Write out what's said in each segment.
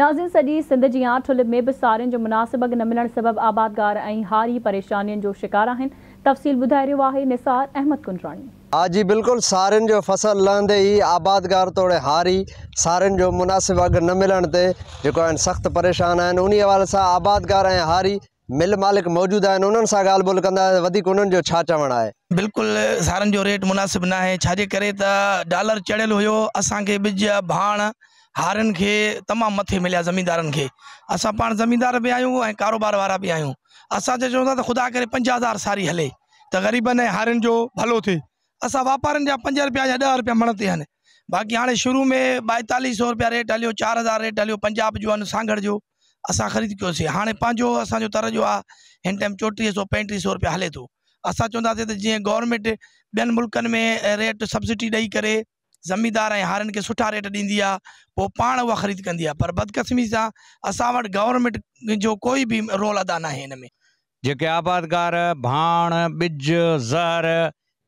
नाज़िन सॼी सिंध जी आठुल में बि सारियुनि जो मुनासिब न मिलण सबबि आबादगार ऐं हारी परेशानियुनि जो शिकार आहिनि तफ़सील ॿुधाए रहियो आहे निसार अहमद कुंजराणी हा जी बिल्कुलु सारियुनि जो फसल लहंदे ई आबादगार तोड़े हारी सारियुनि जो मुनासिब अघु न मिलण ते जेको आहिनि सख़्तु परेशान आहिनि उन हवाले सां आबादगार ऐं हारी मिल मालिक मौजूदु आहिनि उन्हनि सां ॻाल्हि ॿोल कंदा वधीक उन्हनि जो छा चवणु आहे बिल्कुलु सारनि जो रेट मुनासिबु न आहे छाजे करे त डॉलर चढ़ियलु हुयो असांखे ॿिज भाण हार तमाम मथे मिले जमींदार के अस पा जमींदार भी आहियूं कारोबार वारा भी आहियूं अस चऊं तो ख़ुदा कर पंजा हज़ार सारी हल तो गरीबन ऐं जो भलो थे अस व्यापार जा पंज रुपया या दह रुपया मण ते बाक़ी हाँ शुरू में ॿाएतालीह सौ रुपया रेट हलो चार हज़ार रेट हलो पंजाब जो सांगड़ जो अस ख़रीद कयोसीं हाँ पंहिंजो असांजो तर जो इन टाइम चौटी सौ पंटीह सौ रुपया हले तो अस चवंदासीं गवर्नमेंट बेन मुल्क में रेट सब्सिडी दई कर जमींदार ऐं हारनि खे रेट ॾींदी आहे पोइ पाण उहा ख़रीद कंदी पर बदकिस्मी से अस वटि गवर्नमेंट जो कोई भी रोल अदा ना आहे हिन में आबादगार भाण बिज ज़हर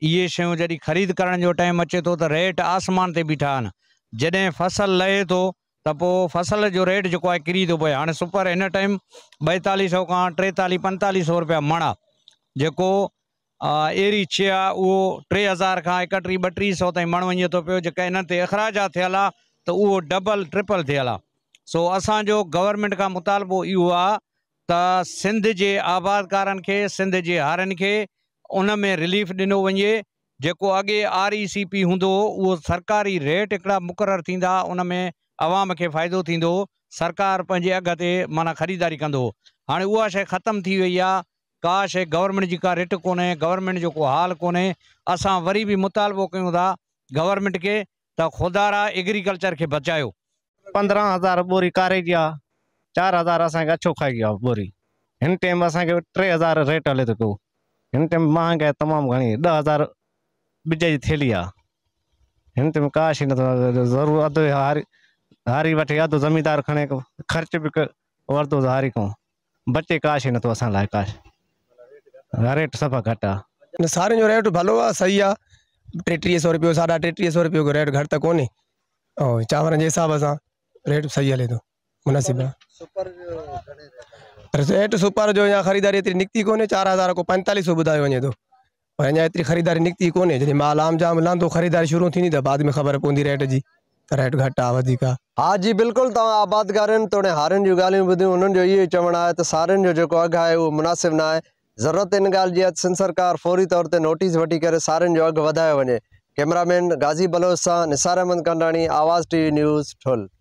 ये शयूं जॾहिं ख़रीद करण टाइम अचे तो रेट आसमान ते बीठा आहिनि फसल लहे तो त फसल जो रेट जो है किरी तो पे हाँ सुपर इन टाइम ॿाएतालीह सौ का टेतालीह पंतालीह सौ रुपया मण आहे एरी छे वो टे हज़ार का एकटी बटी सौ ताईं माण्हू वञे थो तो पियो जेका हिन ते अख़राज थियल आहे त उहो डबल ट्रिपल थियल आहे सो असो गवर्नमेंट का मुतालबो इहो आहे त सिंध जे आबादकारनि सिंध के हार उन में रिलीफ ॾिनो वे जो अगे आर ई e सी पी हों हुओ सरकारी रेट एक मुकर थींदा उन में आवाम के फायद सरकार अगते माना ख़रीदारी कह हाँ उहा शइ थी वही आहे का शइ गवर्नमेंट जी का रिट कोन्हे गवर्नमेंट जो को हाल कोन्हे अस वरी भी मुतालबो कयूं था गवर्नमेंट खे खुदारा एग्रीकल्चर के बचायो पंद्रह हज़ार बोरी कारे जी चार हज़ार असांखे अछो खाई वियो आहे ॿोरी टाइम अस टे हज़ार रेट हले थो पियो हिन टाइम महांगाई तमाम घणी दह हज़ार बिज की थैली आहे टाइम का ही नथो ज़रूरु अधु हारी वे अद जमींदार खड़े ख़र्च भी वरितो हारी खां बचे का शइ नथो असां लाइ रेट सफ़ा घटा सारे जो रेट भलो आहे सही आहे टेटी सौ रुपये साढा टेटीह सौ रुपियो रेट घटि त कोन्हे ऐं चांवर जे हिसाब सां रेट सही हले थो तो, मुनासिब रेट सुपर जो अञा ख़रीदारी एतिरी निकिती कोन्हे चारि हज़ार को पैंतालीस सौ बुधा वञे थो तो। पर अञा ख़रीदारी निकिती कोन्हे जॾहिं माल आम जाम लहंदो ख़रीदारी शुरू थींदी त बाद में ख़बर पवंदी रेट जी रेट घटि आहे वधीक जी बिल्कुलु तव्हां आबादगार आहिनि त हारनि जूं ॻाल्हियूं ॿुधियूं उन्हनि जो इहो जो जेको अघु आहे उहो मुनासिबु न ज़रूरत इन ॻाल्हि जी अॼु सिंध सरकार फौरी तौर पर नोटिस वठी करे सारियुनि जो अघु वधायो वञे कैमरामैन गाज़ी बलोच सां निसार अहमद कंडाणी आवाज़ टीवी न्यूज़ ठुल